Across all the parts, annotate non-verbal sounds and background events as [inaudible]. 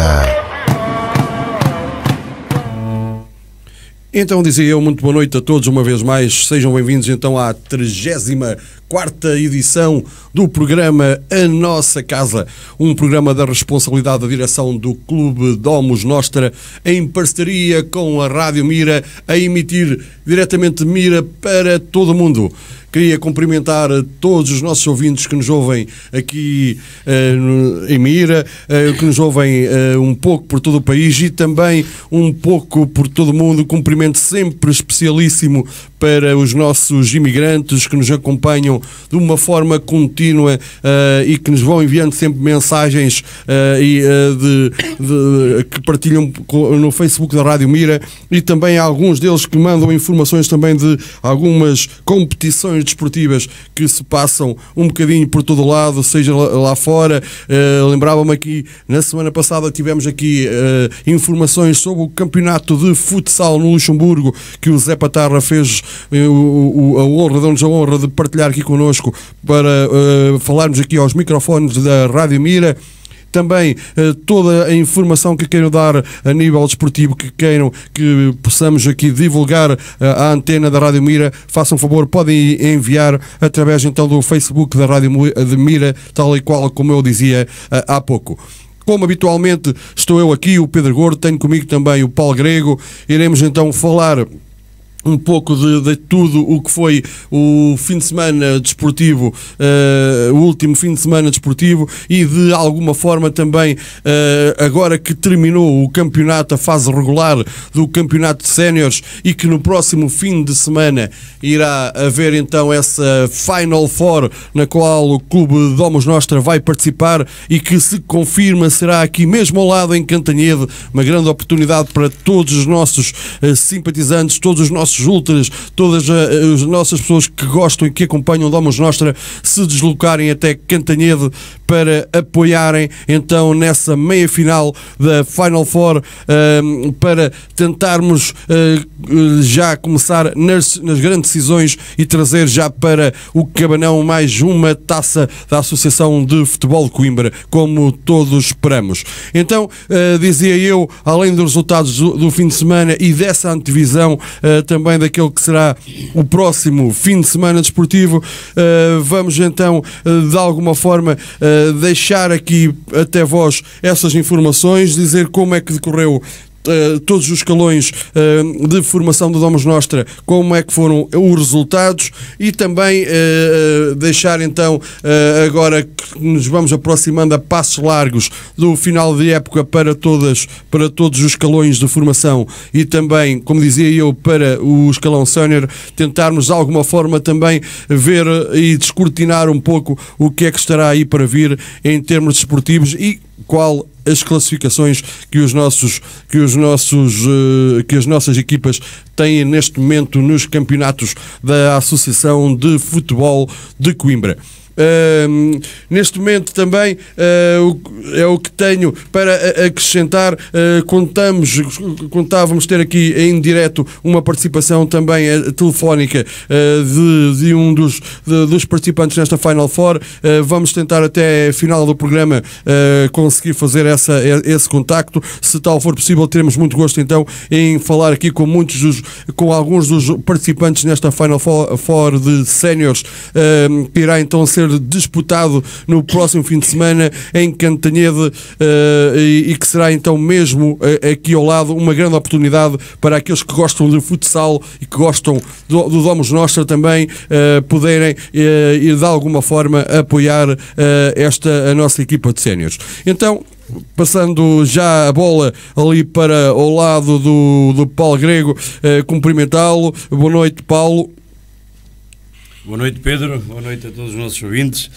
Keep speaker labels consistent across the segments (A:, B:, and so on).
A: Ah. Então dizia eu, muito boa noite a todos uma vez mais. Sejam bem-vindos então à 34 edição do programa A Nossa Casa, um programa da responsabilidade da direção do Clube Domus Nostra, em parceria com a Rádio Mira, a emitir diretamente Mira para todo o mundo. Queria cumprimentar eh, todos os nossos ouvintes que nos ouvem aqui uh, em Mira, uh, eh, que nos ouvem uh, um pouco por todo o país e também um pouco por todo o mundo. Cumprimento sempre especialíssimo para os nossos imigrantes que nos acompanham de uma forma contínua e que nos vão enviando sempre mensagens e, de, de, que partilham no Facebook da Rádio Mira e também alguns deles que mandam informações também de algumas competições desportivas que se passam um bocadinho por todo lado, seja lá, fora. Uh, Lembrava-me aqui, na semana passada tivemos aqui uh, informações sobre o campeonato de futsal no Luxemburgo que o Zé Patarra fez eh, a honra, deu-nos a honra de partilhar aqui connosco para uh, falarmos aqui aos microfones da Rádio Mira também eh, toda a informação que queiram dar a nível desportivo, que queiram que possamos aqui divulgar eh, à antena da Rádio Mira, façam favor, podem enviar através então do Facebook da Rádio Mira, tal e qual como eu dizia eh, há pouco. Como habitualmente estou eu aqui, o Pedro Gordo, tenho comigo também o Paulo Grego, iremos então falar um pouco de, de, tudo o que foi o fim de semana desportivo, uh, o último fim de semana desportivo e de alguma forma também uh, agora que terminou o campeonato, a fase regular do campeonato de séniores e que no próximo fim de semana irá haver então essa Final Four na qual o Clube Domos Nostra vai participar e que se confirma será aqui mesmo ao lado em Cantanhede, uma grande oportunidade para todos os nossos uh, simpatizantes, todos os nossos nossos ultras, todas eh, as nossas pessoas que gostam e que acompanham Domus Nostra se deslocarem até Cantanhede para apoiarem então nessa meia final da Final Four um, ehm, para tentarmos uh, já começar nas, nas grandes decisões e trazer já para o Cabanão mais uma taça da Associação de Futebol de Coimbra, como todos esperamos. Então, uh, dizia eu, além dos resultados do, do, fim de semana e dessa antevisão uh, também daquele que será o próximo fim de semana desportivo, vamos então de alguma forma deixar aqui até vós essas informações, dizer como é que decorreu eh, todos os escalões uh, eh, de formação do Domus Nostra, como é que foram eh, os resultados e também deixar então agora que nos vamos aproximando a passos largos do final de época para todas, para todos os escalões de formação e também, como dizia eu, para o escalão sénior, tentarmos de alguma forma também ver e descortinar um pouco o que é que estará aí para vir em termos desportivos e qual as classificações que os nossos que os nossos eh, que as nossas equipas têm neste momento nos campeonatos da Associação de Futebol de Coimbra neste momento também uh, é o que tenho para acrescentar. Uh, contamos, contávamos ter aqui em direto uma participação também eh, telefónica ah, de, de, um dos, de, dos participantes nesta Final Four. vamos tentar até final do programa conseguir fazer essa, esse contacto. Se tal for possível, teremos muito gosto então em falar aqui com muitos dos, com alguns dos participantes nesta Final Four de séniores que irá então ser ser disputado no próximo fim de semana em Cantanhede eh, e, que será então mesmo eh, aqui ao lado uma grande oportunidade para aqueles que gostam de futsal e que gostam do, do Domus Nostra também eh, poderem e de alguma forma apoiar esta a nossa equipa de séniores. Então, passando já a bola ali para o lado do, do Paulo Grego, cumprimentá-lo. Boa noite, Paulo.
B: Boa noite, Pedro. Boa noite a todos os nossos ouvintes.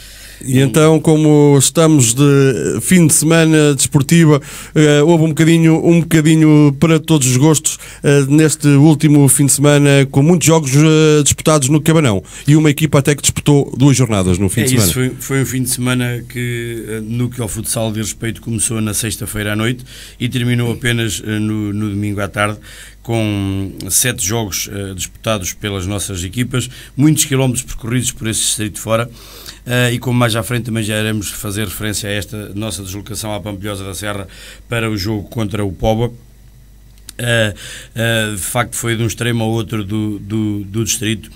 A: E então, como estamos de fim de semana desportiva, eh, houve um bocadinho, um bocadinho para todos os gostos eh, neste último fim de semana, com muitos jogos eh, disputados no Cabanão e uma equipa até que disputou duas jornadas no fim é de semana. Isso,
B: foi, foi um fim de semana que, no que ao futsal de respeito, começou na sexta-feira à noite e terminou apenas no, no domingo à tarde com sete jogos uh, disputados pelas nossas equipas, muitos quilómetros percorridos por esse distrito fora. Uh, e como mais à frente também já iremos fazer referência a esta nossa deslocação à Pampilhosa da Serra para o jogo contra o Poba. Uh, eh, de facto, foi de um extremo ao outro do, do, do distrito.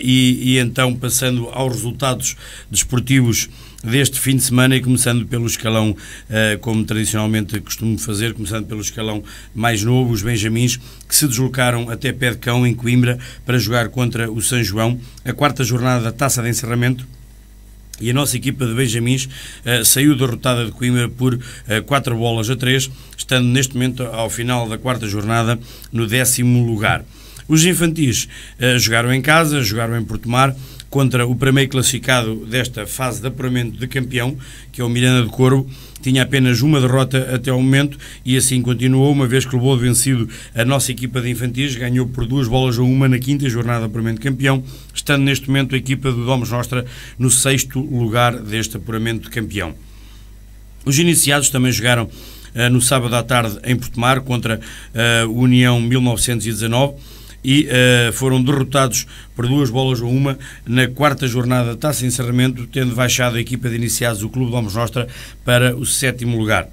B: E, e, então, passando aos resultados desportivos deste fim de semana e começando pelo escalão, eh, como tradicionalmente costumo fazer, começando pelo escalão mais novo, os Benjamins, que se deslocaram até Pé de Cão, em Coimbra, para jogar contra o São João, a quarta jornada da taça de encerramento. E a nossa equipa de Benjamins uh, saiu derrotada de Coimbra por 4 eh, bolas a 3, estando neste momento ao final da quarta jornada no décimo lugar. Os infantis uh, jogaram em casa, jogaram em Portomar, contra o primeiro classificado desta fase de apuramento de campeão, que é o Miranda de Corvo, tinha apenas uma derrota até ao momento e assim continuou, uma vez que levou vencido a nossa equipa de infantis, ganhou por duas bolas a uma na quinta jornada apuramento de campeão, estando neste momento a equipa do Domes Nostra no sexto lugar deste apuramento de campeão. Os iniciados também jogaram uh, no sábado à tarde em Portomar contra a uh, eh, União 1919, e uh, foram derrotados por duas bolas a uma na quarta jornada da taça de encerramento, tendo baixado a equipa de iniciados o Clube de Almos Nostra para o sétimo lugar.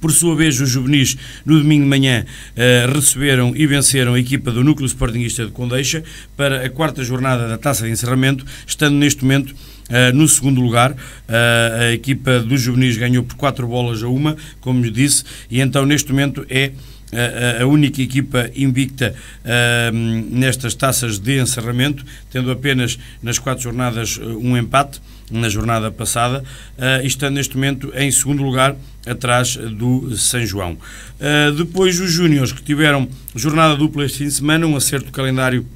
B: Por sua vez, os juvenis, no domingo de manhã, eh, receberam e venceram a equipa do Núcleo Sportingista de Condeixa para a quarta jornada da taça de encerramento, estando neste momento. Eh, no segundo lugar, a equipa dos juvenis ganhou por quatro bolas a uma, como disse, e então neste momento é a, única equipa invicta nestas taças de encerramento, tendo apenas nas quatro jornadas eh, um empate na jornada passada, uh, estando neste momento em segundo lugar atrás do São João. Eh, depois os Júniores que tiveram jornada dupla este fim de semana, um acerto do calendário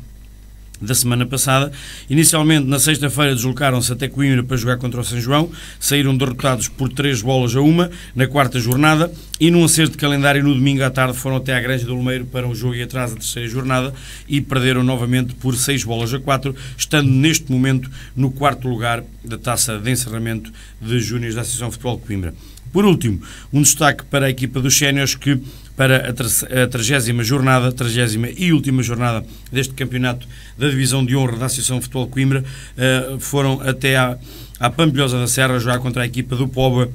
B: da semana passada. Inicialmente, na sexta-feira, deslocaram-se até Coimbra para jogar contra o São João, saíram derrotados por três bolas a uma na quarta jornada e, num acerto de calendário, no domingo à tarde foram até à Granja do Lumeiro para um jogo e atrás da terceira jornada e perderam novamente por seis bolas a quatro, estando neste momento no quarto lugar da taça de encerramento de Júnior da Associação Futebol de Coimbra. Por último, um destaque para a equipa dos Sénios que para a 30 jornada, 30 e última jornada deste campeonato da Divisão de Honra da Associação Futebol Coimbra, eh, foram até à, à Pampilhosa da Serra jogar contra a equipa do Poba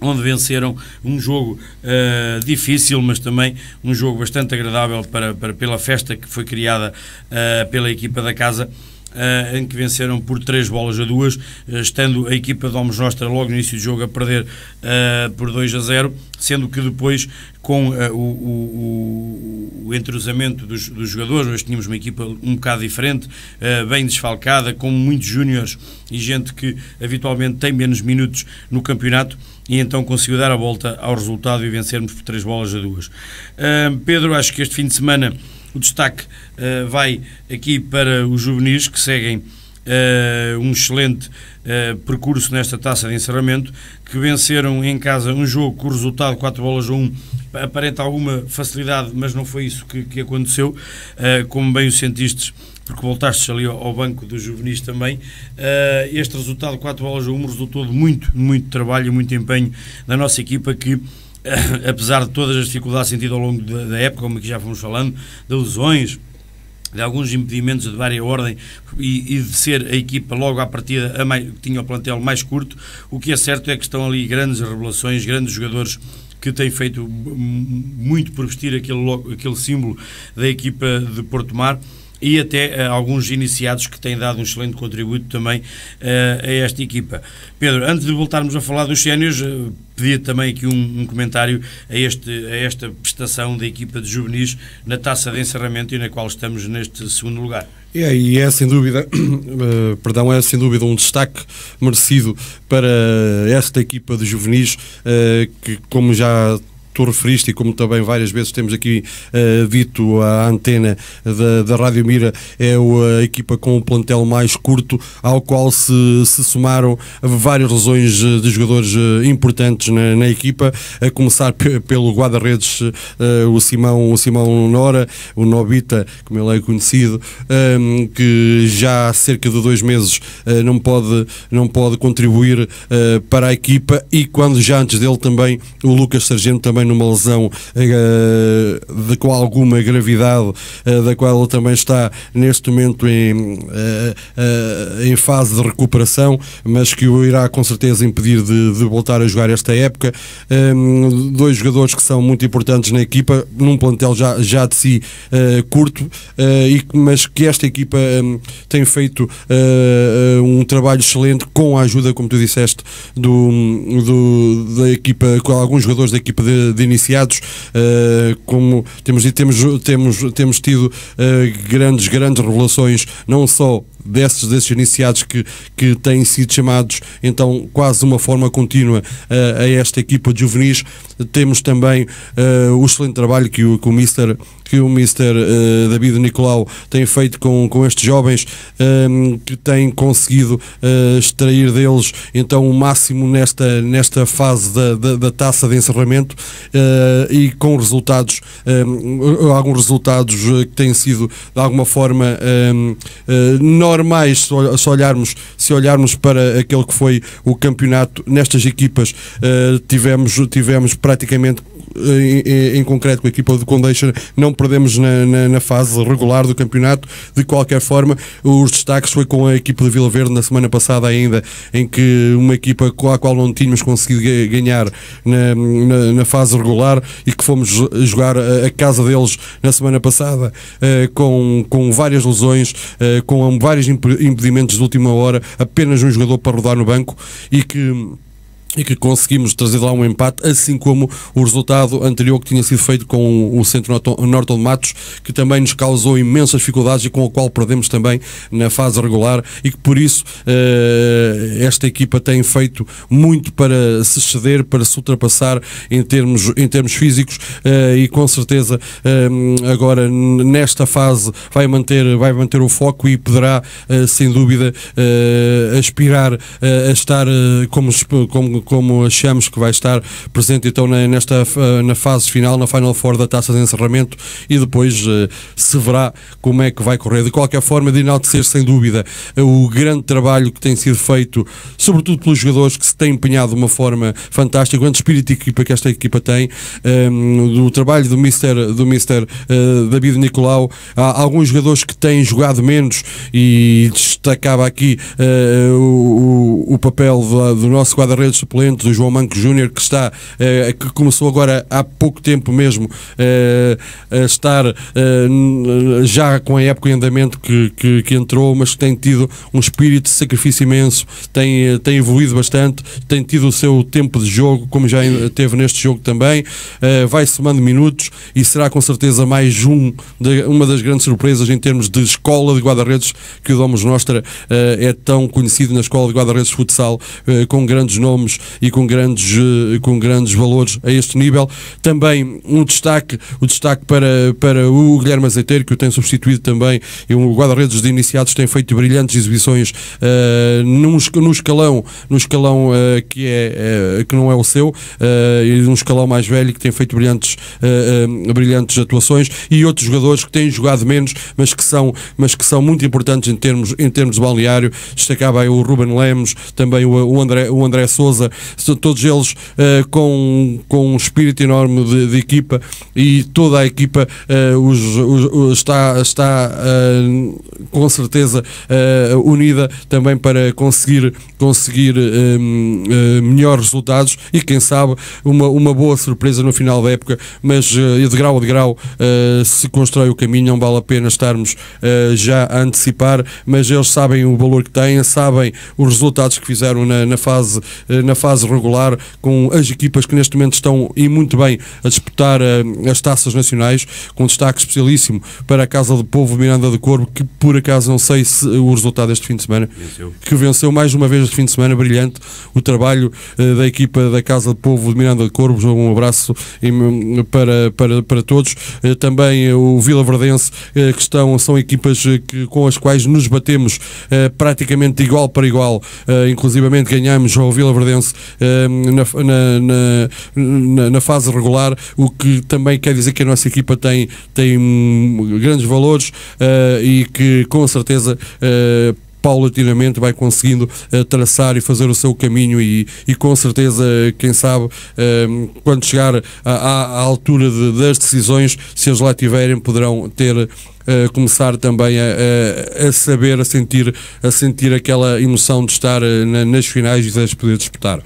B: onde venceram um jogo uh, difícil, mas também um jogo bastante agradável para, para pela festa que foi criada uh, pela equipa da casa. Uh, em que venceram por 3 bolas a 2, estando a equipa de Homens Nostra logo no início do jogo a perder por 2 a 0 sendo que depois, com uh, o, o, o, entrosamento dos, dos, jogadores, nós tínhamos uma equipa um bocado diferente, uh, bem desfalcada, com muitos júniores e gente que habitualmente tem menos minutos no campeonato, e então conseguiu dar a volta ao resultado e vencermos por três bolas a duas. Uh, Pedro, acho que este fim de semana o destaque vai aqui para os juvenis que seguem uh, um excelente uh, percurso nesta taça de encerramento, que venceram em casa um jogo com o resultado 4 bolas a 1 aparenta alguma facilidade, mas não foi isso que, que aconteceu, uh, como bem o sentiste porque voltastes ali ao banco dos juvenis também. este resultado, 4 bolas a 1, resultou de muito, muito trabalho e muito empenho da nossa equipa que apesar de todas as dificuldades sentidas ao longo da, época, como aqui já fomos falando, de lesões, de alguns impedimentos de várias ordem e, e, de ser a equipa logo à partida a mais, que tinha o plantel mais curto, o que é certo é que estão ali grandes revelações, grandes jogadores que têm feito muito por vestir aquele, aquele símbolo da equipa de Porto Mar e até uh, alguns iniciados que têm dado um excelente contributo também uh, a esta equipa. Pedro, antes de voltarmos a falar dos sénios, uh, eh, pedia também aqui um, um, comentário a, este, a esta prestação da equipa de juvenis na taça de encerramento e na qual estamos neste segundo lugar.
A: É, e é sem dúvida, uh, [clears throat] perdão, é sem dúvida um destaque merecido para esta equipa de juvenis uh, que, como já tu referiste e como também várias vezes temos aqui uh, dito a antena da, da Rádio Mira, é eh, a equipa com o plantel mais curto, ao qual se, se somaram várias razões eh, de jogadores importantes na, na equipa, a começar pelo guarda-redes, uh, o, Simão, o Simão Nora, o Nobita, como ele é conhecido, um, ehm, que já há cerca de dois meses uh, não, pode, não pode contribuir para a equipa e quando já antes dele também o Lucas Sargento também também numa lesão uh, de com alguma gravidade, uh, da qual ele também está neste momento em, eh, em fase de recuperação, mas que o irá com certeza impedir de, de voltar a jogar esta época. Um, dois jogadores que são muito importantes na equipa, num plantel já, já de si curto, e, mas que esta equipa um, tem feito um trabalho excelente com a ajuda, como tu disseste, do, do da equipa, com alguns jogadores da equipa de de iniciados, eh, como temos dito, temos, temos, temos tido eh, grandes, grandes revelações, não só desses, desses iniciados que, que têm sido chamados, então, quase de uma forma contínua uh, a esta equipa de juvenis. Temos também uh, o excelente trabalho que o, que o Mister, que o Mister uh, David Nicolau tem feito com, com estes jovens, um, que tem conseguido extrair deles, então, o máximo nesta, nesta fase da, da, da taça de encerramento e com resultados, um, alguns resultados que têm sido, de alguma forma, um, normais se olharmos, se olharmos para aquele que foi o campeonato. Nestas equipas uh, tivemos, tivemos praticamente em, em, concreto com a equipa do Condeixa, não perdemos na, na, na, fase regular do campeonato. De qualquer forma, os destaques foi com a equipa de Vila Verde na semana passada ainda, em que uma equipa com a qual não tínhamos conseguido ganhar na, na, na fase regular e que fomos jogar a, a casa deles na semana passada eh, com, com várias lesões, eh, com vários impedimentos de última hora, apenas um jogador para rodar no banco e que e que conseguimos trazer lá um empate, assim como o resultado anterior que tinha sido feito com o Centro Norton de Matos, que também nos causou imensas dificuldades e com o qual perdemos também na fase regular e que por isso eh, esta equipa tem feito muito para se ceder, para se ultrapassar em termos, em termos físicos eh, e com certeza eh, agora nesta fase vai manter, vai manter o foco e poderá eh, sem dúvida eh, aspirar eh, a estar como, como como, achamos que vai estar presente então nesta eh, na fase final, na Final Four da taça de encerramento e depois eh, se verá como é que vai correr. De qualquer forma, de enaltecer sem dúvida o grande trabalho que tem sido feito, sobretudo pelos jogadores que se têm empenhado de uma forma fantástica, o grande espírito de equipa que esta equipa tem, um, ehm, do trabalho do Mr. Do Mister, uh, David Nicolau. Há alguns jogadores que têm jogado menos e destacava aqui uh, o, o papel do, do nosso guarda-redes suplentes, o João Manco Júnior que está, eh, que começou agora há pouco tempo mesmo eh, a estar eh, já com a época em andamento que, que, que, entrou, mas que tem tido um espírito de sacrifício imenso, tem, tem evoluído bastante, tem tido o seu tempo de jogo, como já teve neste jogo também, vai somando minutos e será com certeza mais um de, uma das grandes surpresas em termos de escola de guarda-redes que o Domus Nostra é tão conhecido na escola de guarda-redes futsal, com grandes nomes e com grandes, eh, com grandes valores a este nível. Também um destaque, o um destaque para, para o Guilherme Azeiteiro, que o tem substituído também, e o guarda-redes de iniciados tem feito brilhantes exibições uh, num, escalão, no escalão uh, que, é, uh, que não é o seu, uh, e num escalão mais velho que tem feito brilhantes, brilhantes atuações, e outros jogadores que têm jogado menos, mas que são, mas que são muito importantes em termos, em termos de balneário. Destacava aí o Ruben Lemos, também o, o, André, o André Souza, são todos eles uh, com, com um espírito enorme de, de equipa e toda a equipa uh, os, os, está, está uh, com certeza unida também para conseguir, conseguir melhores resultados e quem sabe uma, uma boa surpresa no final da época, mas de grau a de grau se constrói o caminho, não vale a pena estarmos já a antecipar, mas eles sabem o valor que têm, sabem os resultados que fizeram na, na fase na fase regular com as equipas que neste momento estão e muito bem a disputar eh, as taças nacionais, com destaque especialíssimo para a Casa do Povo Miranda de Corvo, que por acaso não sei se o resultado deste fim de semana, venceu. que venceu mais uma vez este fim de semana, brilhante o trabalho eh, da equipa da Casa do Povo de Miranda de Corvo. Um abraço hum, para, para, para todos. Eh, também o Vila Verdense, que estão, são equipas que, com as quais nos batemos praticamente igual para igual, inclusivamente ganhamos ao Vila Verdense Ehm, na, na, na, na, fase regular, o que também quer dizer que a nossa equipa tem, tem grandes valores eh, e que com certeza eh, paulatinamente vai conseguindo uh, traçar e fazer o seu caminho e, e com certeza, quem sabe, ehm, quando chegar à, altura de, das decisões, se eles lá tiverem, poderão ter começar também a, a, a, saber, a sentir, a sentir aquela emoção de estar eh, na, nas finais e de poder disputar.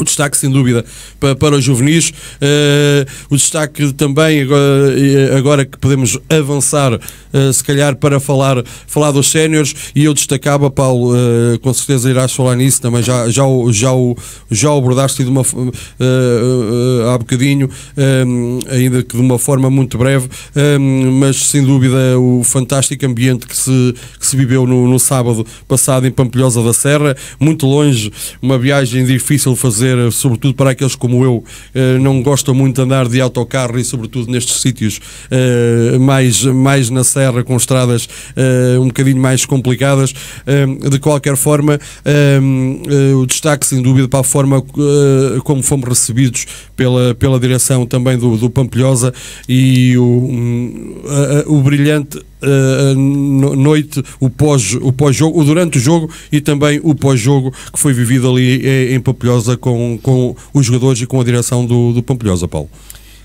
A: O destaque, sem dúvida, para, para os juvenis. Uh, o destaque também, agora, eh, agora que podemos avançar, uh, se calhar, para falar, falar dos séniores, e eu destacava, Paulo, uh, com certeza irás falar nisso também, já, já, já, já abordaste de uma, há bocadinho, um, ainda que de uma forma muito breve, um, mas sem dúvida o fantástico ambiente que se, que se viveu no, no sábado passado em Pampilhosa da Serra, muito longe, uma viagem difícil de fazer eh, sobretudo para aqueles como eu, eh, não gostam muito de andar de autocarro e, sobretudo, nestes sítios eh, mais, mais na serra, com estradas um bocadinho mais complicadas. De qualquer forma, o destaque, sem dúvida, para a forma como fomos recebidos pela, pela direção também do, do Pampilhosa e o, hum, o brilhante uh, noite, o pós-jogo, o, pós o durante o jogo e também o pós-jogo que foi vivido ali eh, em Pampilhosa com, com os jogadores e com a direção do, do Pampilhosa, Paulo.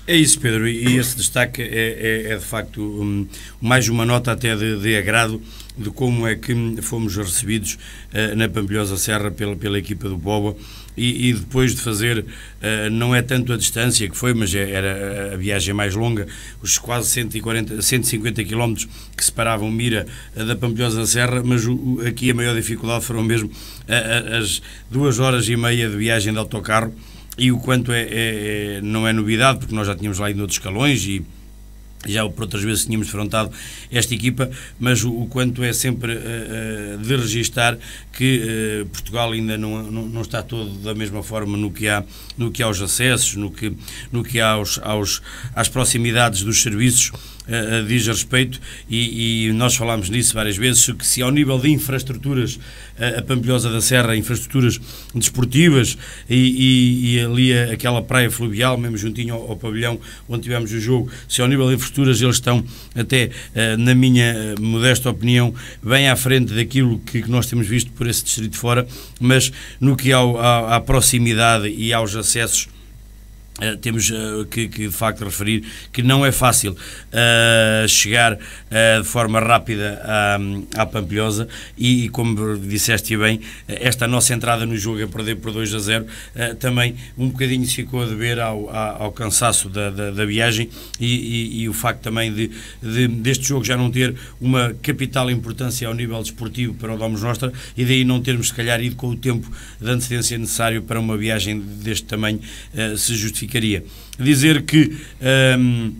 B: É isso, Pedro, e esse destaque é, é, é de facto um, mais uma nota até de, de, agrado de como é que fomos recebidos uh, na Pampilhosa Serra pela, pela equipa do Boba e, e depois de fazer, uh, não é tanto a distância que foi, mas é, era a viagem mais longa, os quase 140, 150 km que separavam Mira eh, da Pampilhosa da Serra, mas o, aqui a maior dificuldade foram mesmo eh, as duas horas e meia de viagem de autocarro e o quanto é, é, é, não é novidade, porque nós já tínhamos lá ido outros escalões e já por outras vezes tínhamos enfrentado esta equipa, mas o, o quanto é sempre uh, de registar que uh, Portugal ainda não, não, não, está todo da mesma forma no que há, no que há aos acessos, no que, no que há aos, aos, às proximidades dos serviços uh, diz respeito, e, e, nós falámos nisso várias vezes, que se ao nível de infraestruturas, a Pampilhosa da Serra, infraestruturas desportivas e, e, e ali a, aquela praia fluvial, mesmo juntinho ao, ao, pavilhão onde tivemos o jogo, se ao nível de infraestruturas eles estão até, eh, na minha eh, modesta opinião, bem à frente daquilo que, que nós temos visto por esse distrito fora, mas no que ao, à proximidade e aos acessos Uh, temos uh, que, que, de facto referir que não é fácil uh, chegar de forma rápida à, à Pampilhosa e, e, como disseste bem, esta nossa entrada no jogo a perder por 2 a 0 também um bocadinho se ficou a dever ao, ao, cansaço da, da, da viagem e, e, e, o facto também de, de, deste jogo já não ter uma capital importância ao nível desportivo para o Domus Nostra e daí não termos se calhar ido com o tempo de antecedência necessário para uma viagem deste tamanho se justificar ficaria. Dizer que, um, ehm,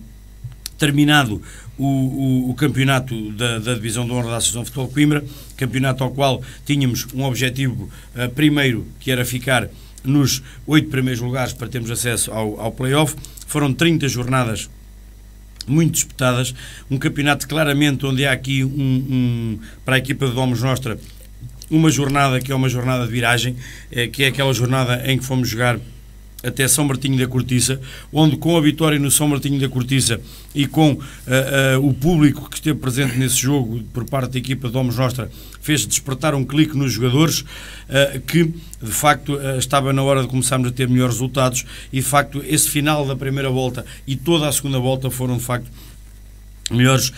B: terminado o, o, o, campeonato da, da Divisão de Honra da Associação de Futebol de Coimbra, campeonato ao qual tínhamos um objetivo uh, primeiro, que era ficar nos oito primeiros lugares para termos acesso ao, ao play-off. Foram 30 jornadas muito disputadas, um campeonato claramente onde há aqui um, um para a equipa de Domos Nostra uma jornada que é uma jornada de viragem, eh, que é aquela jornada em que fomos jogar até São Martinho da Cortiça, onde com a vitória no São Martinho da Cortiça e com uh, uh, o público que esteve presente nesse jogo por parte da equipa de Homens Nostra, fez despertar um clique nos jogadores uh, que, de facto, estava na hora de começarmos a ter melhores resultados e, de facto, esse final da primeira volta e toda a segunda volta foram, de facto, melhores,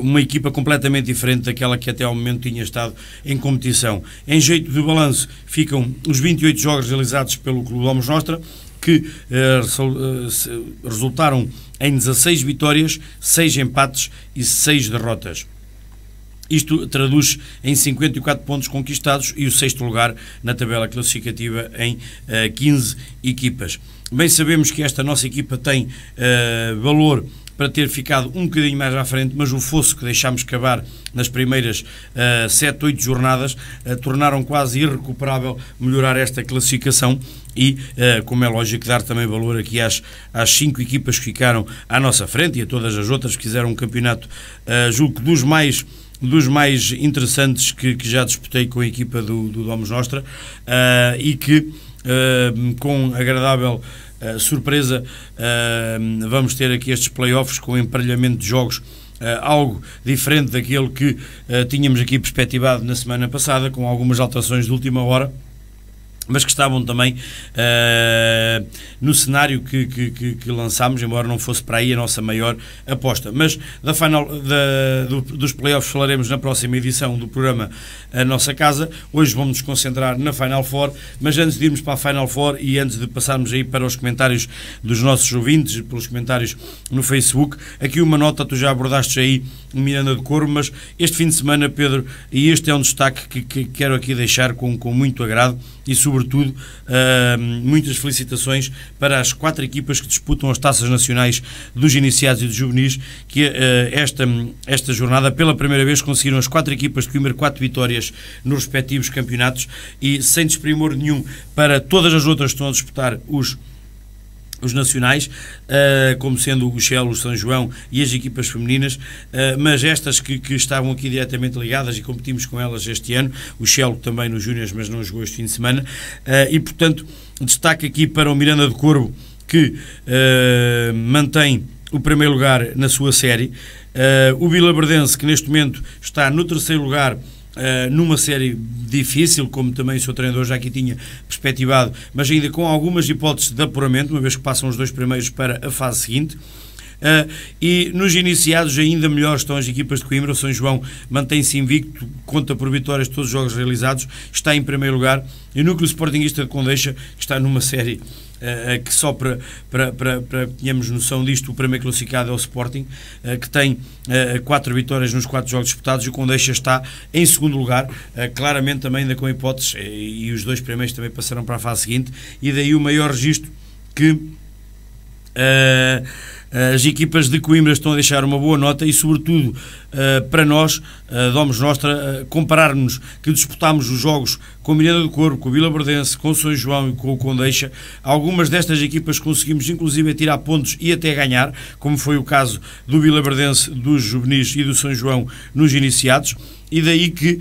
B: uma equipa completamente diferente daquela que até ao momento tinha estado em competição. Em jeito de balanço, ficam os 28 jogos realizados pelo Clube Homens Nostra, que eh, eh resultaram em 16 vitórias, 6 empates e 6 derrotas. Isto traduz em 54 pontos conquistados e o sexto lugar na tabela classificativa em eh, 15 equipas. Bem sabemos que esta nossa equipa tem eh, valor para ter ficado um bocadinho mais à frente, mas o fosso que deixámos cavar nas primeiras uh, 7, 8 jornadas uh, tornaram quase irrecuperável melhorar esta classificação e, uh, como é lógico, dar também valor aqui às, às cinco equipas que ficaram à nossa frente e a todas as outras que fizeram um campeonato, uh, julgo que dos mais dos mais interessantes que, que, já disputei com a equipa do, do Domus Nostra uh, e que, uh, com agradável uh, surpresa, uh, vamos ter aqui estes playoffs com emparelhamento de jogos Uh, algo diferente daquele que uh, tínhamos aqui perspectivado na semana passada, com algumas alterações de última hora mas que estavam também uh, no cenário que, que, que, lançámos, embora não fosse para aí a nossa maior aposta. Mas da final, da, do, dos playoffs falaremos na próxima edição do programa A Nossa Casa. Hoje vamos nos concentrar na Final Four, mas antes de irmos para a Final Four e antes de passarmos aí para os comentários dos nossos ouvintes, pelos comentários no Facebook, aqui uma nota, tu já abordaste aí Miranda de Corvo, mas este fim de semana, Pedro, e este é um destaque que, que quero aqui deixar com, com muito agrado, e, sobretudo, muitas felicitações para as quatro equipas que disputam as taças nacionais dos iniciados e dos juvenis, que ah, esta, esta jornada, pela primeira vez, conseguiram as quatro equipas de Coimbra quatro vitórias nos respectivos campeonatos e sem desprimor nenhum para todas as outras que estão a disputar os os nacionais, uh, como sendo o Shell, o São João e as equipas femininas, uh, mas estas que, que, estavam aqui diretamente ligadas e competimos com elas este ano, o Shell também nos Júniors, mas não jogou este fim de semana, uh, e portanto destaque aqui para o Miranda de Corvo, que mantém o primeiro lugar na sua série, o Vila Verdense, que neste momento está no terceiro lugar eh, numa série difícil, como também o seu treinador já aqui tinha perspectivado, mas ainda com algumas hipóteses de apuramento, uma vez que passam os dois primeiros para a fase seguinte. Uh, e nos iniciados ainda melhor estão as equipas de Coimbra. O São João mantém-se invicto, conta por vitórias de todos os jogos realizados, está em primeiro lugar. E o núcleo Sportingista de Condeixa está numa série uh, que só para, para, para, para tenhamos noção disto, o primeiro classificado é o Sporting, uh, que tem uh, quatro vitórias nos quatro jogos disputados e o Condeixa está em segundo lugar, claramente também ainda com hipóteses, e os dois primeiros também passarão para a fase seguinte, e daí o maior registro que eh, eh, as equipas de Coimbra estão a deixar uma boa nota e, sobretudo, eh, para nós, Domos Nostra, compararmos que disputámos os jogos com a Miranda do Corpo, com o Vila Bordense, com o São João e com o Condeixa, algumas destas equipas conseguimos, inclusive, tirar pontos e até ganhar, como foi o caso do Vila Bordense, dos Juvenis e do São João nos iniciados. E daí que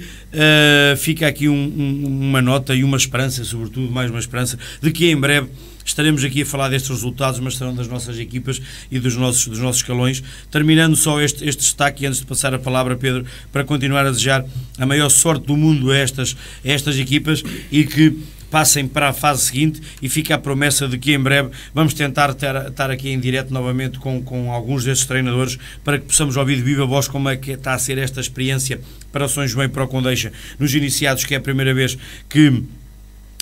B: fica aqui um, um, uma nota e uma esperança, sobretudo, mais uma esperança, de que em breve Estaremos aqui a falar destes resultados, mas serão das nossas equipas e dos nossos, dos nossos escalões. Terminando só este, este destaque, antes de passar a palavra, Pedro, para continuar a desejar a maior sorte do mundo a estas, a estas equipas e que passem para a fase seguinte e fica a promessa de que em breve vamos tentar ter, estar aqui em direto novamente com, com alguns desses treinadores para que possamos ouvir de viva voz como é que está a ser esta experiência para o São João e para o Condeixa nos iniciados, que é a primeira vez que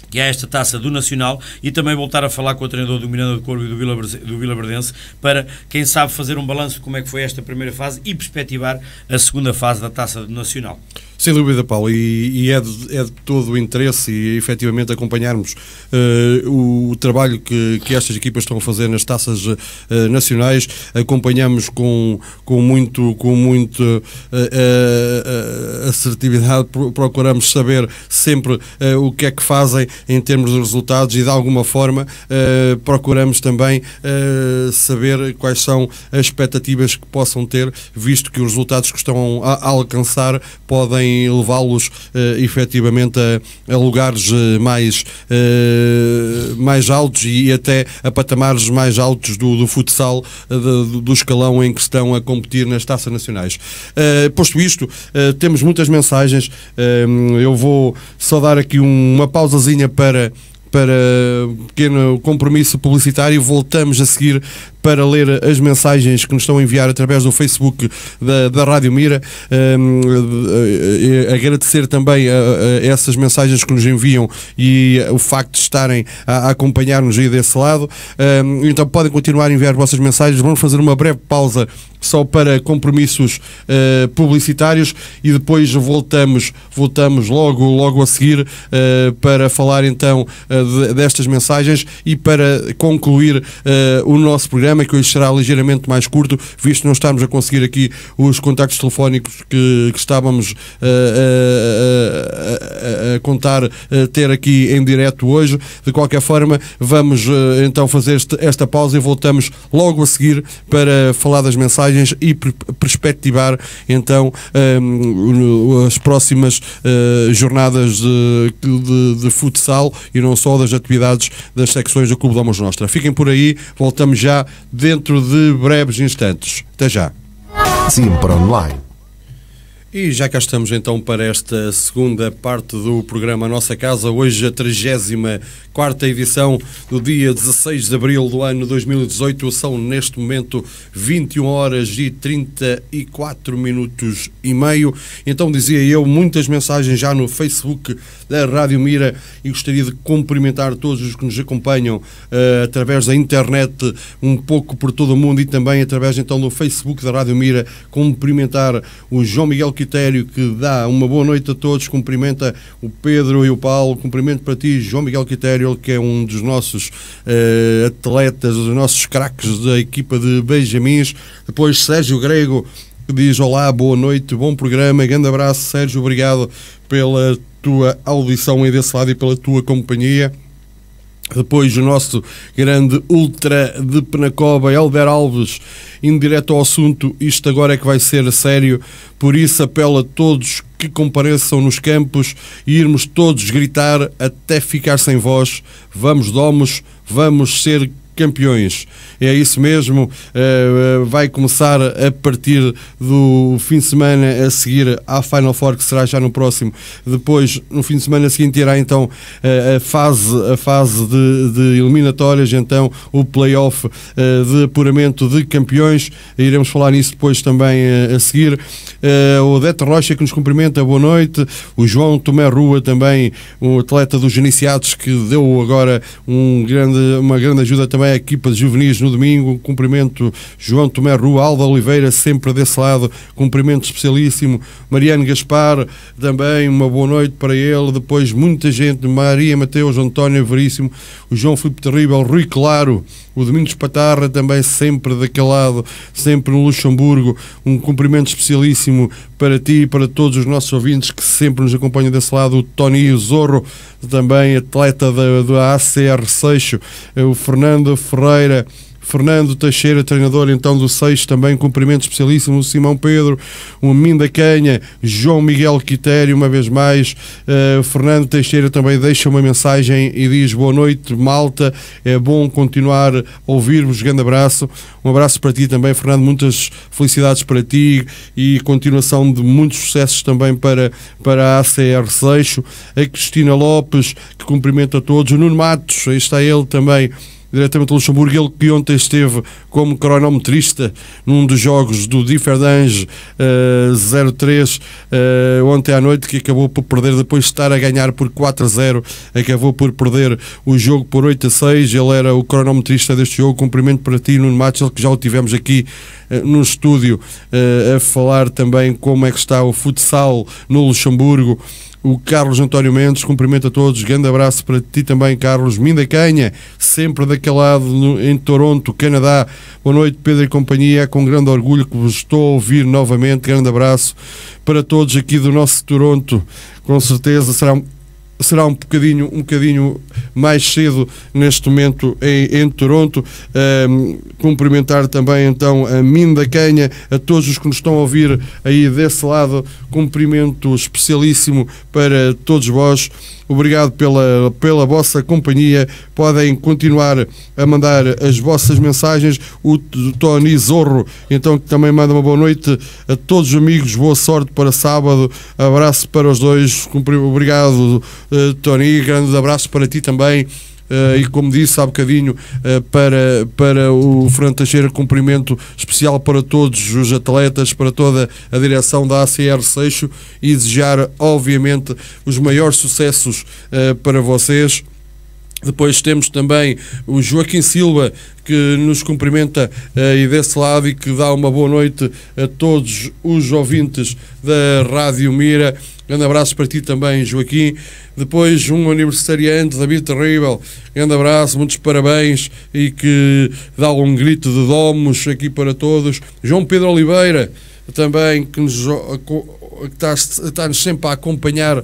B: que há esta taça do Nacional, e também voltar a falar com o treinador do Miranda do Corvo e do Vila, do Vila Verdense, para, quem sabe, fazer um balanço de como é que foi esta primeira fase e perspectivar a segunda fase da taça do Nacional.
A: Sem dúvida, Paulo, e, e é, de, é, de, todo o interesse e efetivamente acompanharmos uh, o, trabalho que, que, estas equipas estão a fazer nas taças uh, nacionais. Acompanhamos com, com muito, com muito uh, assertividade, procuramos saber sempre o que é que fazem em termos de resultados e de alguma forma procuramos também saber quais são as expectativas que possam ter, visto que os resultados que estão a, a alcançar podem levá-los uh, efetivamente a, a lugares eh, mais, uh, mais altos e até a patamares mais altos do, do futsal do, do, escalão em que estão a competir nas taças nacionais. posto isto, temos muitas mensagens. eu vou só dar aqui uma pausazinha para para pequeno compromisso publicitário. Voltamos a seguir para ler as mensagens que nos estão a enviar através do Facebook da, da Rádio Mira. Um, eh, eh, agradecer também a, a essas mensagens que nos enviam e o facto de estarem a, a acompanhar-nos aí desse lado. Um, então podem continuar a enviar vossas mensagens. Vamos fazer uma breve pausa só para compromissos uh, publicitários e depois voltamos, voltamos logo, logo a seguir uh, para falar então uh, de, destas mensagens e para concluir o nosso programa programa, que hoje será ligeiramente mais curto, visto não estarmos a conseguir aqui os contactos telefónicos que, que estávamos a, a, a, a contar eh, ter aqui em direto hoje. De qualquer forma, vamos eh, então fazer este, esta pausa e voltamos logo a seguir para falar das mensagens e perspectivar então um, eh, as próximas uh, jornadas de, de, de, futsal e não só das atividades das secções do Clube da Mons Nostra. Fiquem por aí, voltamos já dentro de breves instantes. Até já.
B: Sempre online.
A: E já cá estamos então para esta segunda parte do programa Nossa Casa, hoje a 34 edição do dia 16 de abril do ano 2018. São neste momento 21 horas e 34 minutos e meio. Então dizia eu, muitas mensagens já no Facebook da Rádio Mira e gostaria de cumprimentar todos os que nos acompanham uh, através da internet, um pouco por todo o mundo e também através então do Facebook da Rádio Mira, cumprimentar o João Miguel Quitério que dá uma boa noite a todos, cumprimenta o Pedro e o Paulo, cumprimento para ti João Miguel Quitério, que é um dos nossos uh, atletas, dos nossos craques da equipa de Benjamins, depois Sérgio Grego que diz olá, boa noite, bom programa, grande abraço Sérgio, obrigado pela tua audição aí desse lado e pela tua companhia. Depois o nosso grande ultra de Penacoba, Helder Alves, indo direto ao assunto, isto agora é que vai ser sério, por isso apelo a todos que compareçam nos campos e irmos todos gritar até ficar sem voz. Vamos, domos, vamos ser campeões. É isso mesmo, eh, eh, vai começar a partir do fim de semana a seguir à Final Four, que será já no próximo. Depois, no fim de semana seguinte, irá então eh, a fase, a fase de, de eliminatórias, então o playoff de apuramento de campeões. Iremos falar nisso depois também a seguir. O Odete Rocha que nos cumprimenta, boa noite. O João Tomé Rua também, um atleta dos iniciados que deu agora um grande, uma grande ajuda também também a equipa de juvenis no domingo. Cumprimento João Tomé Rua, Alva Oliveira, sempre desse lado. Cumprimento especialíssimo Mariano Gaspar, também uma boa noite para ele. Depois muita gente, Maria Mateus, António Veríssimo, o João Filipe Terrível, Rui Claro o Domingos Patarra também sempre daquele lado, sempre no Luxemburgo. Um cumprimento especialíssimo para ti e para todos os nossos ouvintes que sempre nos acompanham desse lado, o Tony Zorro, também atleta da, da ACR Seixo, o Fernando Ferreira, Fernando Teixeira, treinador então do Seixo, também cumprimento especialíssimo, Simão Pedro, o Minda Canha, João Miguel Quitério, uma vez mais, uh, Fernando Teixeira também deixa uma mensagem e diz boa noite, malta, é bom continuar a ouvir-vos, grande abraço, um abraço para ti também, Fernando, muitas felicidades para ti e continuação de muitos sucessos também para, para a ACR Seixo, a Cristina Lopes, que cumprimenta todos, o Nuno Matos, aí está ele também, diretamente do Luxemburgo, ele que ontem esteve como cronometrista num dos jogos do Differdange uh, eh, 03 uh, eh, ontem à noite, que acabou por perder, depois de estar a ganhar por 4 a 0, acabou por perder o jogo por 8 a 6. Ele era o cronometrista deste jogo. Cumprimento para ti, Nuno Matchel, que já o tivemos aqui uh, no estúdio a falar também como é que está o futsal no Luxemburgo o Carlos António Mendes cumprimenta todos, grande abraço para ti também, Carlos Minda Canha. sempre daquele lado no, em Toronto, Canadá. Boa noite, Pedro e companhia, com grande orgulho que vos estou a ouvir novamente. Grande abraço para todos aqui do nosso Toronto. Com certeza será será um bocadinho, um bocadinho mais cedo neste momento em, em Toronto. Um, cumprimentar também então a Minda Canha, a todos os que nos estão a ouvir aí desse lado. Cumprimento especialíssimo para todos vós. Obrigado pela, pela vossa companhia. Podem continuar a mandar as vossas mensagens. O Tony Zorro, então, que também manda uma boa noite a todos os amigos. Boa sorte para sábado. Abraço para os dois. Obrigado, eh, Tony. Grande abraço para ti também. Eh, e como disse há bocadinho, eh, para, para o Fernando Teixeira, cumprimento especial para todos os atletas, para toda a direção da ACR Seixo e desejar, obviamente, os maiores sucessos eh, para vocês. Depois temos também o Joaquim Silva, que nos cumprimenta uh, e desse lado e que dá uma boa noite a todos os ouvintes da Rádio Mira. Grande abraço para ti também, Joaquim. Depois, um aniversariante, David Terrível. Grande abraço, muitos parabéns e que dá um grito de domos aqui para todos. João Pedro Oliveira também que nos está, -nos sempre a acompanhar uh,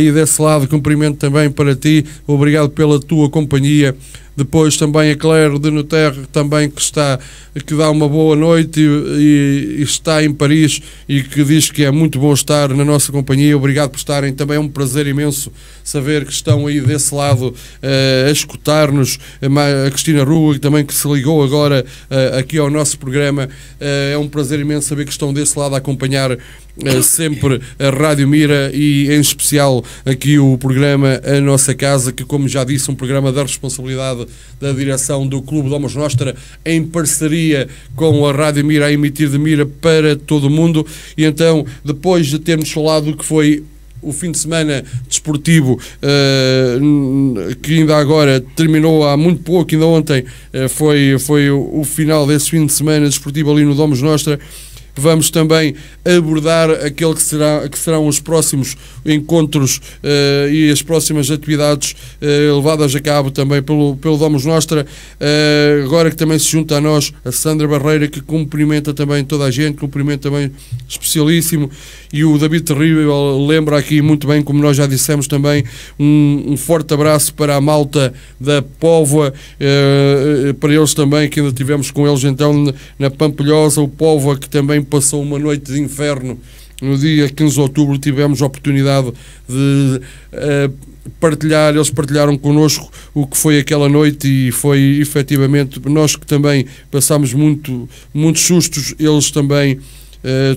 A: e desse lado cumprimento também para ti obrigado pela tua companhia depois também a Claire de Nuterre, também que está que dá uma boa noite e, e, está em Paris e que diz que é muito bom estar na nossa companhia. Obrigado por estarem. Também é um prazer imenso saber que estão aí desse lado uh, a escutar-nos. Eh, a Cristina Rua, também que se ligou agora uh, aqui ao nosso programa. Uh, é um prazer imenso saber que estão desse lado a acompanhar eh, sempre a Rádio Mira e em especial aqui o programa A Nossa Casa, que como já disse, um programa da responsabilidade da direção do Clube de Homos Nostra, em parceria com a Rádio Mira, a emitir de Mira para todo o mundo. E então, depois de termos falado que foi o fim de semana desportivo uh, que ainda agora terminou há muito pouco, ainda ontem uh, foi, foi o, o, final desse fim de semana desportivo ali no Domos Nostra Vamos também abordar aquele que, será, que serão os próximos encontros uh, e as próximas atividades uh, levadas a cabo também pelo, pelo Domus Nostra, uh, agora que também se junta a nós a Sandra Barreira, que cumprimenta também toda a gente, cumprimento também especialíssimo, e o David Terrível lembra aqui muito bem, como nós já dissemos também, um, um forte abraço para a malta da Póvoa, para eles também, que ainda tivemos com eles então na Pampulhosa, o Póvoa que também passou uma noite de inferno. No dia 15 de outubro tivemos a oportunidade de uh, partilhar, eles partilharam connosco o que foi aquela noite e foi efetivamente, nós que também passámos muito, muitos sustos, eles também Uh,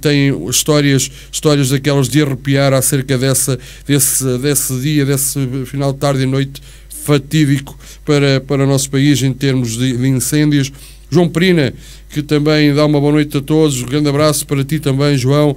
A: têm histórias, histórias daquelas de arrepiar acerca dessa, desse, desse dia, desse final de tarde e noite fatídico para, para o nosso país em termos de, de incêndios. João Perina, que também dá uma boa noite a todos, um grande abraço para ti também, João.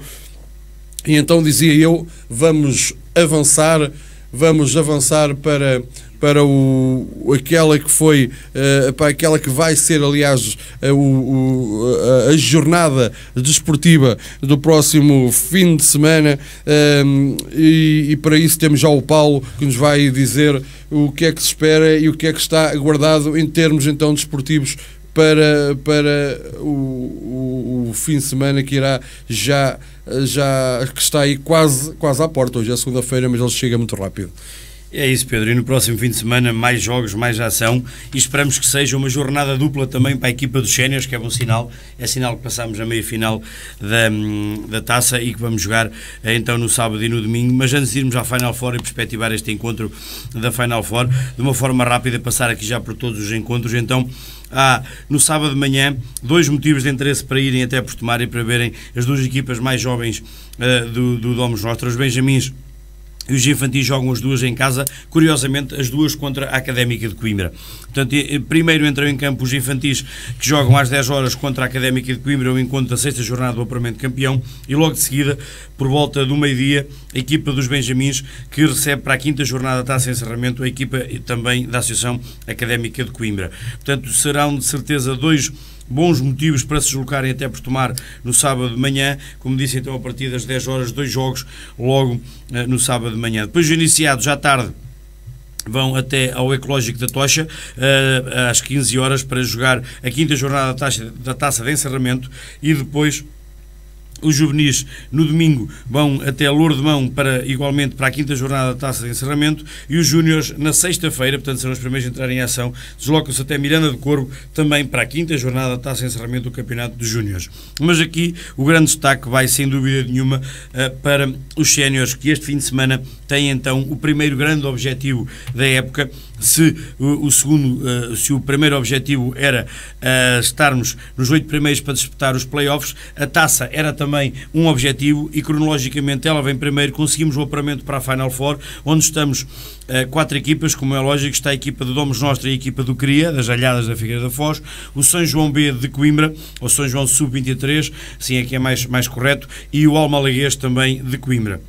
A: E então dizia eu, vamos avançar, vamos avançar para para o, aquela que foi, eh, para aquela que vai ser, aliás, eh, o, a jornada desportiva do próximo fim de semana. Ehm, e, e, para isso temos já o Paulo que nos vai dizer o que é que se espera e o que é que está aguardado em termos então desportivos para, para o, o, o, fim de semana que irá já, já que está aí quase, quase à porta. Hoje é segunda-feira, mas ele chega muito rápido.
B: É isso, Pedro. E no próximo fim de semana, mais jogos, mais ação. E esperamos que seja uma jornada dupla também para a equipa dos Sénios, que é bom sinal. É sinal que passámos a meia final da, hum, da taça e que vamos jogar eh, então no sábado e no domingo. Mas antes de irmos à Final Four e perspectivar este encontro da Final Four, de uma forma rápida, passar aqui já por todos os encontros. Então há no sábado de manhã dois motivos de interesse para irem até Portomar e para verem as duas equipas mais jovens uh, do, do Domos Nostra, os Benjamins e os infantis jogam as duas em casa, curiosamente as duas contra a Académica de Coimbra. Portanto, primeiro entram em campo os infantis que jogam às 10 horas contra a Académica de Coimbra, o um encontro da sexta jornada do apuramento campeão, e logo de seguida, por volta do meio-dia, a equipa dos Benjamins que recebe para a quinta jornada taça em encerramento a equipa também da Associação Académica de Coimbra. Portanto, serão de certeza dois bons motivos para se deslocarem até por tomar no sábado de manhã. Como disse, então, a partir das 10 horas, dois jogos logo eh, no sábado de manhã. Depois, iniciados à tarde vão até ao Ecológico da Tocha uh, às 15 horas para jogar a quinta jornada da taça, da taça de encerramento e depois os juvenis, no domingo, vão até Lourdemão, para, igualmente para a quinta jornada da taça de encerramento, e os júniores, na sexta-feira, portanto serão os primeiros a entrar em ação, deslocam-se até Miranda de Corvo, também para a quinta jornada da taça de encerramento do Campeonato dos Júniores. Mas aqui o grande destaque vai, sem dúvida nenhuma, eh, para os séniores, que este fim de semana têm então o primeiro grande objetivo da época. Se eh, o, segundo, eh, se o primeiro objetivo era estarmos nos oito primeiros para disputar os playoffs, a taça era também também um objetivo e cronologicamente ela vem primeiro, conseguimos o operamento para a Final Four, onde estamos uh, quatro equipas, como é lógico, está a equipa do Domos Nostra e a equipa do Cria, das Alhadas da Figueira da Foz, o São João B de Coimbra, ou São João Sub-23, sim, aqui é mais, mais correto, e o Almalaguês também de Coimbra.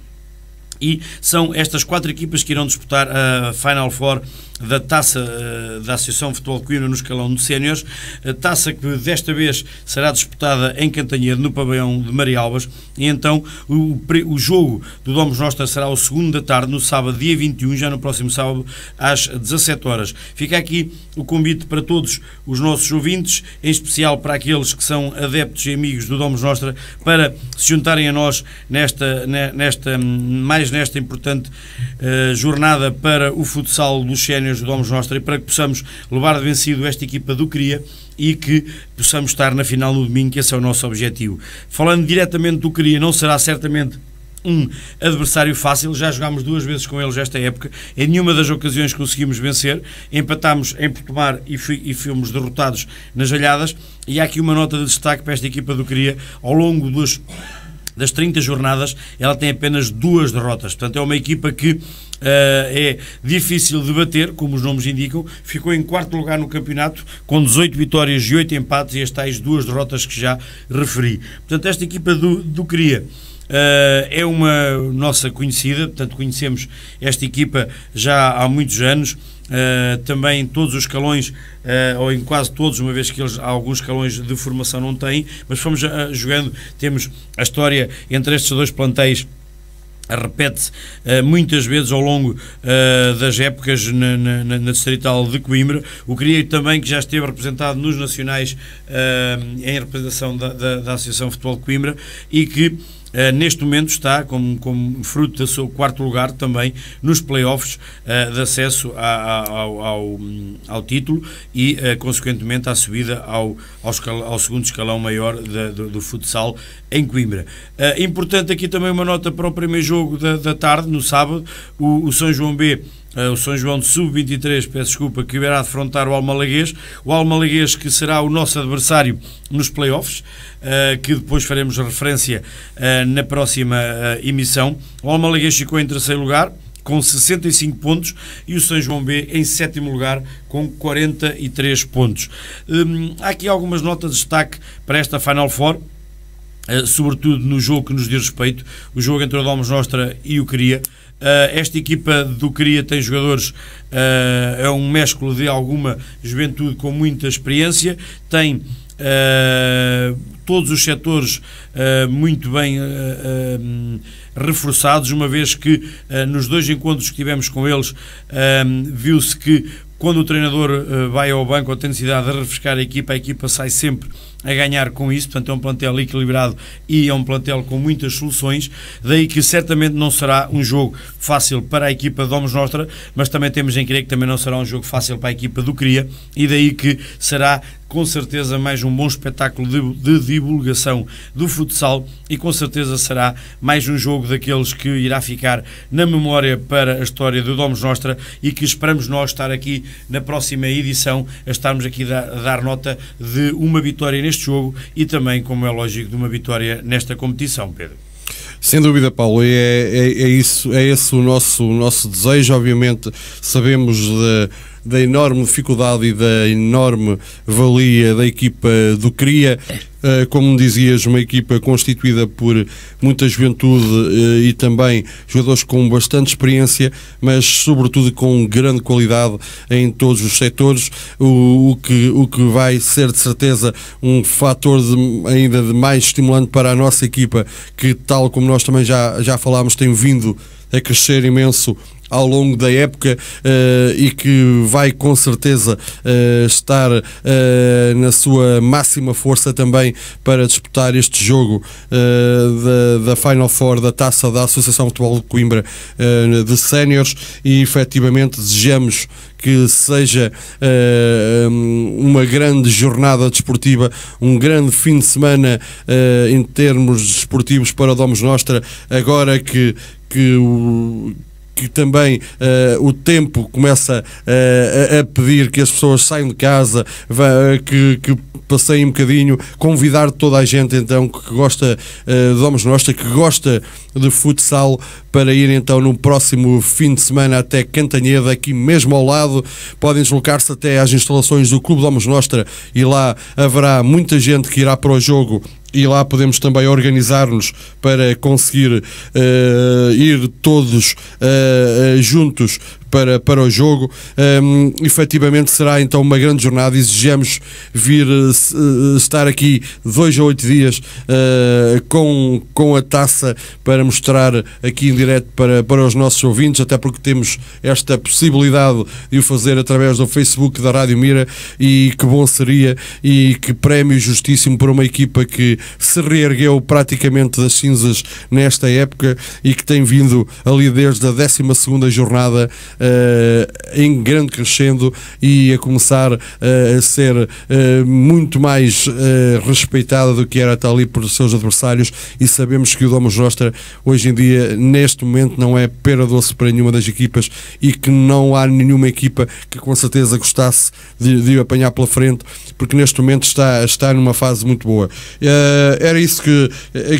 B: E são estas quatro equipas que irão disputar a Final Four da taça eh, da Associação Futebol Coimbra no escalão de séniores, taça que desta vez será disputada em Cantanhedo, no pavilhão de Marialbas, e então o, o jogo do Domos Nostra será o segundo da tarde, no sábado, dia 21, já no próximo sábado, às 17 horas. Fica aqui o convite para todos os nossos ouvintes, em especial para aqueles que são adeptos e amigos do Domos Nostra, para se juntarem a nós nesta, nesta mais nesta importante uh, jornada para o futsal dos séniores também ajudou-nos nós para que possamos levar de vencido esta equipa do Cria e que possamos estar na final no domingo, que esse é o nosso objetivo. Falando diretamente do Cria, não será certamente um adversário fácil, já jogámos duas vezes com eles esta época, em nenhuma das ocasiões conseguimos vencer, empatámos em Portomar e, fui, e fomos derrotados nas alhadas, e há aqui uma nota de destaque para esta equipa do Cria, ao longo dos das 30 jornadas, ela tem apenas duas derrotas. Portanto, é uma equipa que uh, é difícil de bater, como os nomes indicam. Ficou em quarto lugar no campeonato, com 18 vitórias e 8 empates e as tais duas derrotas que já referi. Portanto, esta equipa do, do Cria. Uh, é uma nossa conhecida, portanto, conhecemos esta equipa já há muitos anos eh, também em todos os escalões, uh, ou em quase todos, uma vez que eles há alguns escalões de formação não têm, mas fomos uh, jogando, temos a história entre estes dois plantéis repete-se uh, muitas vezes ao longo uh, das épocas na, na, na, distrital de Coimbra. O queria também, que já esteve representado nos nacionais uh, em representação da, da, da Associação Futebol de Coimbra e que Uh, neste momento está como, como fruto do seu quarto lugar também nos playoffs uh, de acesso a, a, ao, ao, ao, título e, uh, consequentemente, à subida ao, ao, escalão, ao segundo escalão maior de, do, do, futsal em Coimbra. importante aqui também uma nota para o primeiro jogo da, da tarde, no sábado, o, o São João B eh, o São João de Sub-23, peço desculpa, que irá defrontar o Almalaguês, o Almalaguês que será o nosso adversário nos playoffs, eh, que depois faremos referência eh, na próxima emissão. O Almalaguês ficou em terceiro lugar, com 65 pontos e o São João B em sétimo lugar com 43 pontos. Hum, há aqui algumas notas de destaque para esta Final Four. Uh, sobretudo no jogo que nos diz respeito, o jogo entre o Domus Nostra e o Cria, eh, esta equipa do Cria tem jogadores, eh, é um mesclo de alguma juventude com muita experiência, tem eh, todos os setores muito bem reforçados, uma vez que nos dois encontros que tivemos com eles viu-se que quando o treinador uh, vai ao banco ou tem necessidade de refrescar a equipa, a equipa sai sempre a ganhar com isso, portanto é um plantel equilibrado e é um plantel com muitas soluções, daí que certamente não será um jogo fácil para a equipa de Homens Nostra, mas também temos em crer que também não será um jogo fácil para a equipa do Cria, e daí que será com certeza mais um bom espetáculo de, de, divulgação do futsal e com certeza será mais um jogo daqueles que irá ficar na memória para a história do Domos Nostra e que esperamos nós estar aqui na próxima edição a estarmos aqui a dar nota de uma vitória neste jogo e também, como é lógico, de uma vitória nesta competição, Pedro.
A: Sem dúvida, Paulo, é, é, é, isso, é esse o nosso, o nosso desejo. Obviamente, sabemos de da enorme dificuldade e da enorme valia da equipa do Cria. Eh, como dizias, uma equipa constituída por muita juventude eh, e também jogadores com bastante experiência, mas sobretudo com grande qualidade em todos os setores, o, o que, o que vai ser de certeza um fator de, ainda de mais estimulante para a nossa equipa, que, tal como nós também já, já falámos, tem vindo a crescer imenso ao longo da época uh, e que vai com certeza uh, estar uh, na sua máxima força também para disputar este jogo da, da, Final Four da Taça da Associação de Futebol de Coimbra de Séniores e efetivamente desejamos que seja uma grande jornada desportiva, um grande fim de semana em termos desportivos para o Domus Nostra, agora que, que o que também uh, o tempo começa uh, a, pedir que as pessoas saiam de casa, eh, que, que passeiem um bocadinho, convidar toda a gente então que gosta uh, de Homens Nostra, que gosta de futsal, para ir então no próximo fim de semana até Cantanheda, aqui mesmo ao lado. Podem deslocar-se até às instalações do Clube de Homens Nostra e lá haverá muita gente que irá para o jogo e lá podemos também organizar-nos para conseguir uh, ir todos uh, juntos para, para o jogo. Um, ehm, efetivamente será então uma grande jornada. Exigemos vir uh, estar aqui dois ou oito dias uh, com, com a taça para mostrar aqui em direto para, para os nossos ouvintes, até porque temos esta possibilidade de o fazer através do Facebook da Rádio Mira e que bom seria e que prémio justíssimo para uma equipa que se reergueu praticamente das cinzas nesta época e que tem vindo ali desde a 12 segunda jornada eh, em grande crescendo e a começar eh, a ser eh, muito mais respeitada do que era até ali por seus adversários e sabemos que o Domus Rostra hoje em dia, neste momento, não é pera doce para nenhuma das equipas e que não há nenhuma equipa que com certeza gostasse de, de apanhar pela frente, porque neste momento está, está numa fase muito boa. Uh, era isso que,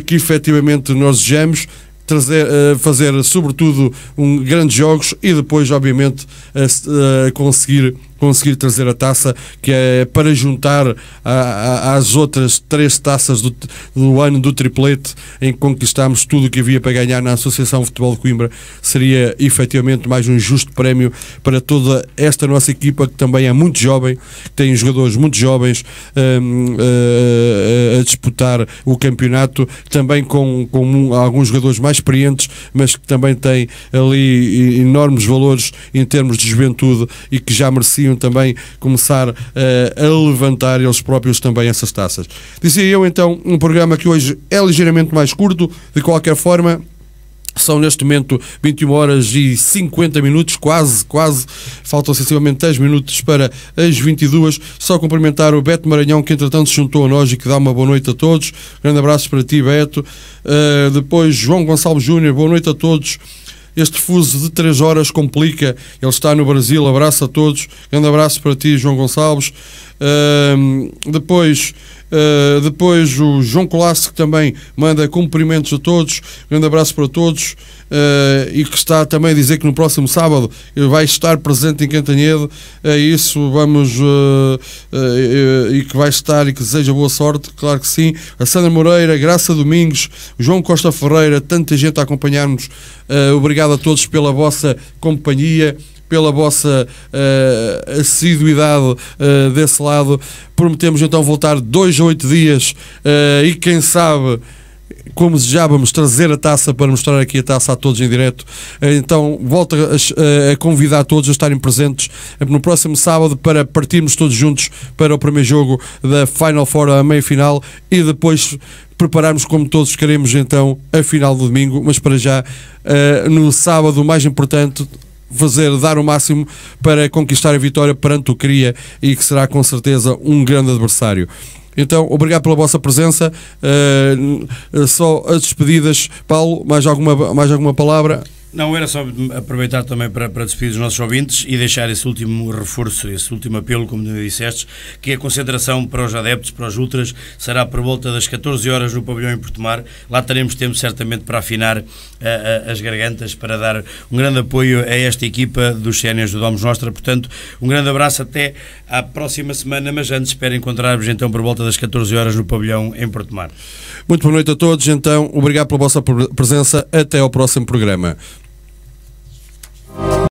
A: que efetivamente nós desejamos trazer, eh, fazer sobretudo um, grandes jogos e depois, obviamente, a, a conseguir conseguir trazer a taça, que é para juntar às outras três taças do, do ano do triplete, em que conquistámos tudo o que havia para ganhar na Associação Futebol de Coimbra, seria efetivamente mais um justo prémio para toda esta nossa equipa, que também é muito jovem, tem jogadores muito jovens um, eh, a, a disputar o campeonato, também com, com alguns jogadores mais experientes, mas que também têm ali enormes valores em termos de juventude e que já mereciam deviam também começar uh, a levantar eles próprios também essas taças. Dizia eu então um programa que hoje é ligeiramente mais curto, de qualquer forma, são neste momento 21 horas e 50 minutos, quase, quase. Faltam sensivelmente 10 minutos para as 22. Só cumprimentar o Beto Maranhão, que entretanto se juntou a nós e que dá uma boa noite a todos. Grande abraço para ti, Beto. Uh, depois, João Gonçalves Júnior, boa noite a todos. Este fuso de 3 horas complica. Ele está no Brasil. Abraço a todos. Grande abraço para ti, João Gonçalves. Uh, depois, Uh, depois o João Colasso que também manda cumprimentos a todos, grande abraço para todos uh, e que está também a dizer que no próximo sábado vai estar presente em Cantanhedo. É isso, vamos uh, e que vai estar e que deseja boa sorte, claro que sim. A Sandra Moreira, Graça Domingos, João Costa Ferreira, tanta gente a acompanhar-nos. obrigado a todos pela vossa companhia pela vossa uh, assiduidade uh, desse lado. Prometemos então voltar dois ou oito dias uh, e quem sabe como desejávamos, trazer a taça para mostrar aqui a taça a todos em direto. Então, volto a, a, convidar todos a estarem presentes no próximo sábado para partirmos todos juntos para o primeiro jogo da Final Four, a meia final, e depois prepararmos como todos queremos então a final do domingo. Mas para já, no sábado, o mais importante, fazer, dar o máximo para conquistar a vitória perante o Cria e que será com certeza um grande adversário. Então, obrigado pela vossa presença. Uh, só as despedidas. Paulo, mais alguma, mais alguma palavra?
B: Não, era só aproveitar também para, para despedir os nossos ouvintes e deixar esse último reforço, esse último apelo, como disseste, que a concentração para os adeptos, para os ultras, será por volta das 14 horas no pavilhão em Portomar. Lá teremos tempo, certamente, para afinar eh, eh, as gargantas, para dar um grande apoio a esta equipa dos Sénios do Domos Nostra. Portanto, um grande abraço até à próxima semana, mas antes espero encontrar-vos então por volta das 14 horas no pavilhão em Portomar.
A: Muito boa noite a todos, então. Obrigado pela vossa presença. Até ao próximo programa.